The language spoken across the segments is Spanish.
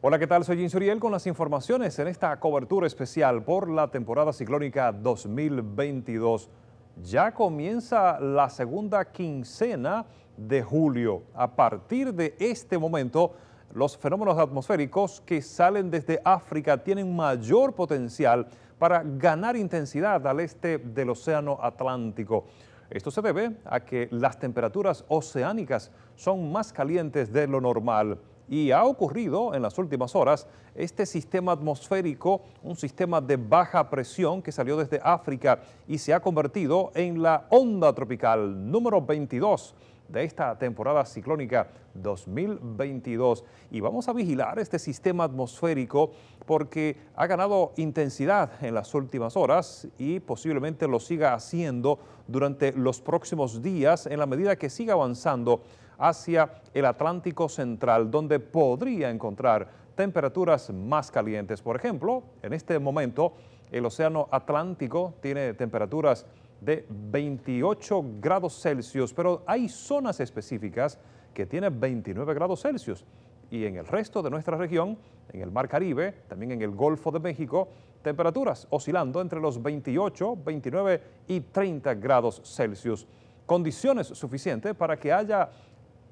Hola, ¿qué tal? Soy Jim Suriel con las informaciones en esta cobertura especial por la temporada ciclónica 2022. Ya comienza la segunda quincena de julio. A partir de este momento, los fenómenos atmosféricos que salen desde África tienen mayor potencial para ganar intensidad al este del Océano Atlántico. Esto se debe a que las temperaturas oceánicas son más calientes de lo normal y ha ocurrido en las últimas horas este sistema atmosférico, un sistema de baja presión que salió desde África y se ha convertido en la onda tropical número 22 de esta temporada ciclónica 2022 y vamos a vigilar este sistema atmosférico porque ha ganado intensidad en las últimas horas y posiblemente lo siga haciendo durante los próximos días en la medida que siga avanzando hacia el Atlántico Central, donde podría encontrar temperaturas más calientes. Por ejemplo, en este momento el Océano Atlántico tiene temperaturas de 28 grados Celsius, pero hay zonas específicas que tienen 29 grados Celsius y en el resto de nuestra región, en el Mar Caribe, también en el Golfo de México, temperaturas oscilando entre los 28, 29 y 30 grados Celsius. Condiciones suficientes para que haya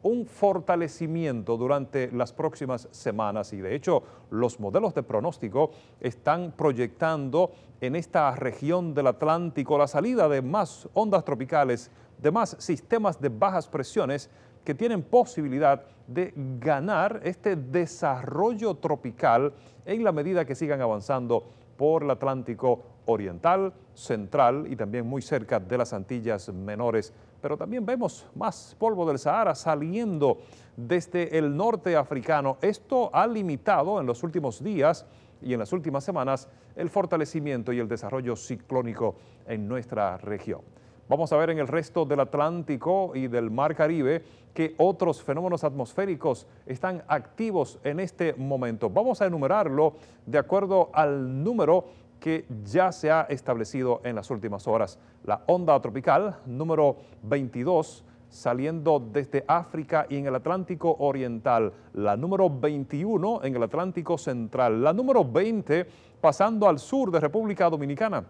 un fortalecimiento durante las próximas semanas y de hecho los modelos de pronóstico están proyectando en esta región del Atlántico la salida de más ondas tropicales, de más sistemas de bajas presiones que tienen posibilidad de ganar este desarrollo tropical en la medida que sigan avanzando por el Atlántico Oriental, Central y también muy cerca de las Antillas Menores. Pero también vemos más polvo del Sahara saliendo desde el norte africano. Esto ha limitado en los últimos días y en las últimas semanas el fortalecimiento y el desarrollo ciclónico en nuestra región. Vamos a ver en el resto del Atlántico y del Mar Caribe que otros fenómenos atmosféricos están activos en este momento. Vamos a enumerarlo de acuerdo al número que ya se ha establecido en las últimas horas. La onda tropical número 22 saliendo desde África y en el Atlántico Oriental, la número 21 en el Atlántico Central, la número 20 pasando al sur de República Dominicana,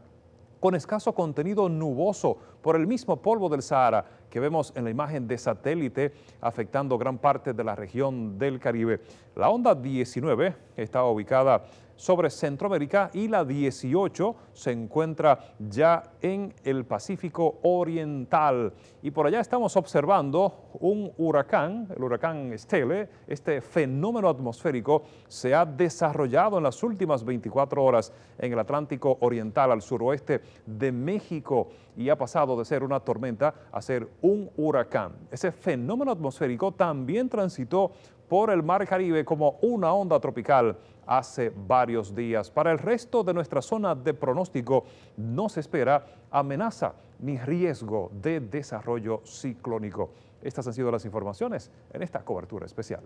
con escaso contenido nuboso por el mismo polvo del Sahara que vemos en la imagen de satélite afectando gran parte de la región del Caribe. La onda 19 está ubicada sobre Centroamérica y la 18 se encuentra ya en el Pacífico Oriental. Y por allá estamos observando un huracán, el huracán Stelle, Este fenómeno atmosférico se ha desarrollado en las últimas 24 horas en el Atlántico Oriental al suroeste de México y ha pasado de ser una tormenta a ser un huracán. Ese fenómeno atmosférico también transitó por el Mar Caribe como una onda tropical hace varios días. Para el resto de nuestra zona de pronóstico no se espera amenaza ni riesgo de desarrollo ciclónico. Estas han sido las informaciones en esta cobertura especial.